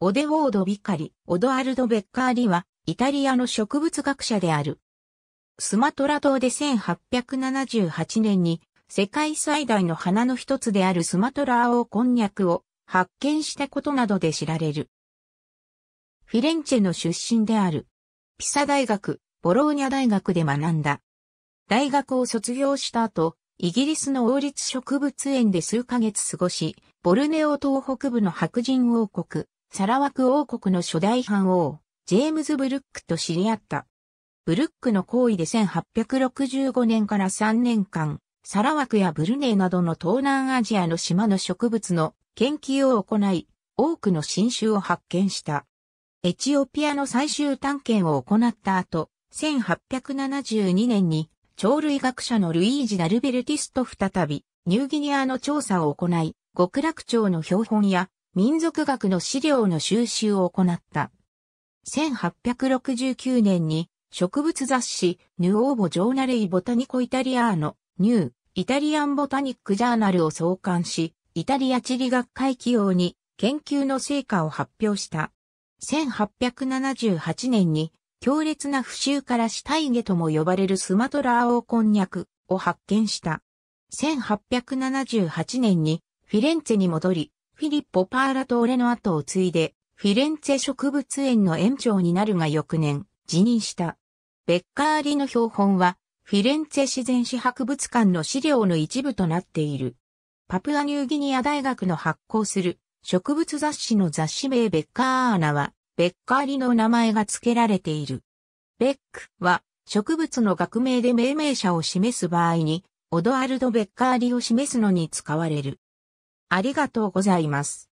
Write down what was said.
オデウォード・ビカリ、オドアルド・ベッカーリは、イタリアの植物学者である。スマトラ島で1878年に、世界最大の花の一つであるスマトラ青こんにゃくを発見したことなどで知られる。フィレンチェの出身である。ピサ大学、ボローニャ大学で学んだ。大学を卒業した後、イギリスの王立植物園で数ヶ月過ごし、ボルネオ東北部の白人王国、サラワク王国の初代藩王、ジェームズ・ブルックと知り合った。ブルックの行為で1865年から3年間、サラワクやブルネイなどの東南アジアの島の植物の研究を行い、多くの新種を発見した。エチオピアの最終探検を行った後、1872年に鳥類学者のルイージ・ダルベルティスと再び、ニューギニアの調査を行い、極楽鳥の標本や民族学の資料の収集を行った。1869年に植物雑誌ヌオーボ・ジョーナレイ・ボタニコ・イタリアーノ、ニュー、イタリアン・ボタニック・ジャーナルを創刊し、イタリア地理学会起用に研究の成果を発表した。1878年に強烈な不臭から死体毛とも呼ばれるスマトラーオーこんにゃくを発見した。1878年にフィレンツェに戻り、フィリッポ・パーラと俺の後を継いで、フィレンツェ植物園の園長になるが翌年、辞任した。ベッカーリの標本は、フィレンツェ自然史博物館の資料の一部となっている。パプアニューギニア大学の発行する植物雑誌の雑誌名ベッカーアナは、ベッカーリの名前が付けられている。ベックは植物の学名で命名者を示す場合に、オドアルド・ベッカーリを示すのに使われる。ありがとうございます。